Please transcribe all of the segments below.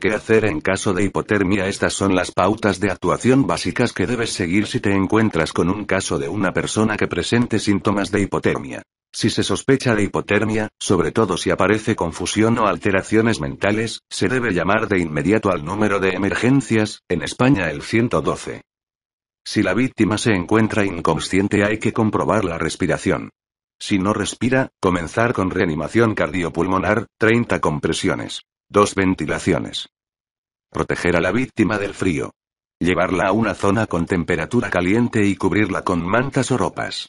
¿Qué hacer en caso de hipotermia? Estas son las pautas de actuación básicas que debes seguir si te encuentras con un caso de una persona que presente síntomas de hipotermia. Si se sospecha de hipotermia, sobre todo si aparece confusión o alteraciones mentales, se debe llamar de inmediato al número de emergencias, en España el 112. Si la víctima se encuentra inconsciente hay que comprobar la respiración. Si no respira, comenzar con reanimación cardiopulmonar, 30 compresiones. Dos ventilaciones. Proteger a la víctima del frío. Llevarla a una zona con temperatura caliente y cubrirla con mantas o ropas.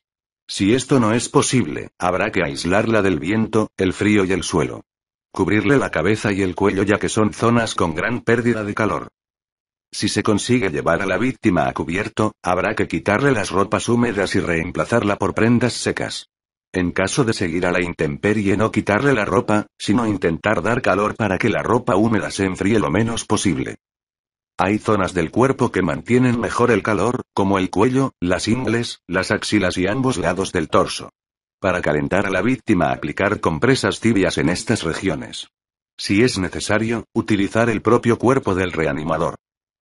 Si esto no es posible, habrá que aislarla del viento, el frío y el suelo. Cubrirle la cabeza y el cuello ya que son zonas con gran pérdida de calor. Si se consigue llevar a la víctima a cubierto, habrá que quitarle las ropas húmedas y reemplazarla por prendas secas. En caso de seguir a la intemperie no quitarle la ropa, sino intentar dar calor para que la ropa húmeda se enfríe lo menos posible. Hay zonas del cuerpo que mantienen mejor el calor, como el cuello, las ingles, las axilas y ambos lados del torso. Para calentar a la víctima aplicar compresas tibias en estas regiones. Si es necesario, utilizar el propio cuerpo del reanimador.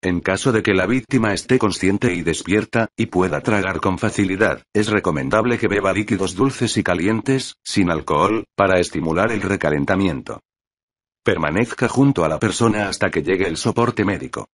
En caso de que la víctima esté consciente y despierta, y pueda tragar con facilidad, es recomendable que beba líquidos dulces y calientes, sin alcohol, para estimular el recalentamiento. Permanezca junto a la persona hasta que llegue el soporte médico.